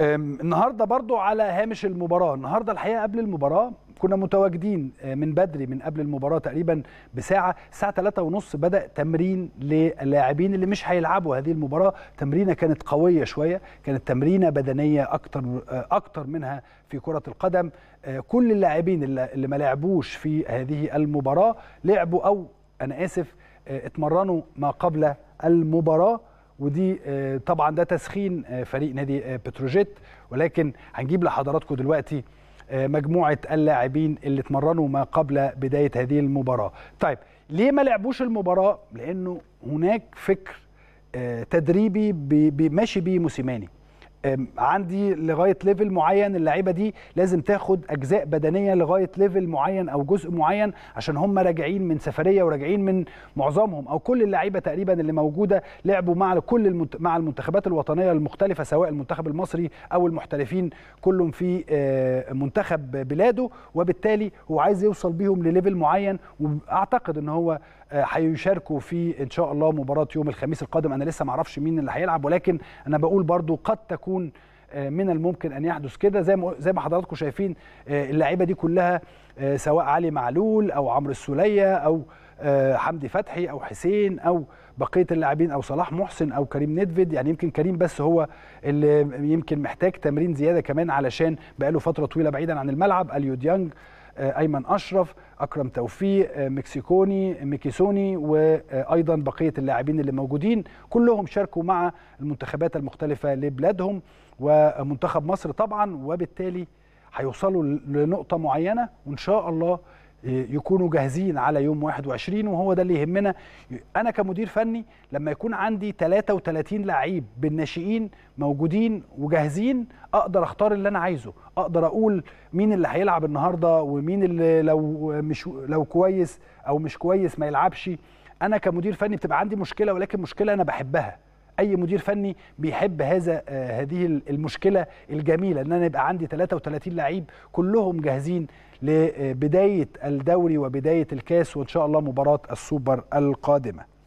النهارده برضو على هامش المباراه النهارده الحقيقه قبل المباراه كنا متواجدين أه، من بدري من قبل المباراه تقريبا بساعه الساعه ثلاثة ونص بدا تمرين للاعبين اللي مش هيلعبوا هذه المباراه تمرينه كانت قويه شويه كانت تمرينه بدنيه اكتر أه، اكتر منها في كره القدم أه، كل اللاعبين اللي ما لعبوش في هذه المباراه لعبوا او انا اسف اتمرنوا ما قبل المباراه ودي آه، طبعا ده تسخين آه، فريق نادي آه، بتروجيت ولكن هنجيب لحضراتكم دلوقتي مجموعه اللاعبين اللي اتمرنوا ما قبل بدايه هذه المباراه طيب ليه ما لعبوش المباراه لانه هناك فكر تدريبي ماشي بيه موسيماني عندي لغايه ليفل معين اللعيبه دي لازم تاخد اجزاء بدنيه لغايه ليفل معين او جزء معين عشان هم راجعين من سفريه وراجعين من معظمهم او كل اللعيبه تقريبا اللي موجوده لعبوا مع كل المت... مع المنتخبات الوطنيه المختلفه سواء المنتخب المصري او المحترفين كلهم في آه، منتخب بلاده وبالتالي هو عايز يوصل بيهم لليفل معين واعتقد ان هو آه، هيشاركوا في ان شاء الله مباراه يوم الخميس القادم انا لسه ما اعرفش مين اللي هيلعب ولكن انا بقول برضو قد تكون يكون آه، من الممكن ان يحدث كده زي ما زي ما حضراتكم شايفين آه، اللعيبه دي كلها آه، سواء علي معلول او عمرو السوليه او حمدي فتحي او حسين او بقيه اللاعبين او صلاح محسن او كريم ندفيد يعني يمكن كريم بس هو اللي يمكن محتاج تمرين زياده كمان علشان بقاله فتره طويله بعيدا عن الملعب اليو ديانج آه، ايمن اشرف اكرم توفيق آه، مكسيكوني ميكيسوني وايضا بقيه اللاعبين اللي موجودين كلهم شاركوا مع المنتخبات المختلفه لبلادهم ومنتخب مصر طبعا وبالتالي هيوصلوا لنقطه معينه وان شاء الله يكونوا جاهزين على يوم 21 وهو ده اللي يهمنا انا كمدير فني لما يكون عندي 33 لعيب بالناشئين موجودين وجاهزين اقدر اختار اللي انا عايزه اقدر اقول مين اللي هيلعب النهارده ومين اللي لو مش لو كويس او مش كويس ما يلعبش انا كمدير فني بتبقى عندي مشكله ولكن مشكله انا بحبها اي مدير فني بيحب هذا آه، هذه المشكله الجميله ان انا يبقى عندي 33 لعيب كلهم جاهزين لبدايه الدوري وبدايه الكاس وان شاء الله مباراه السوبر القادمه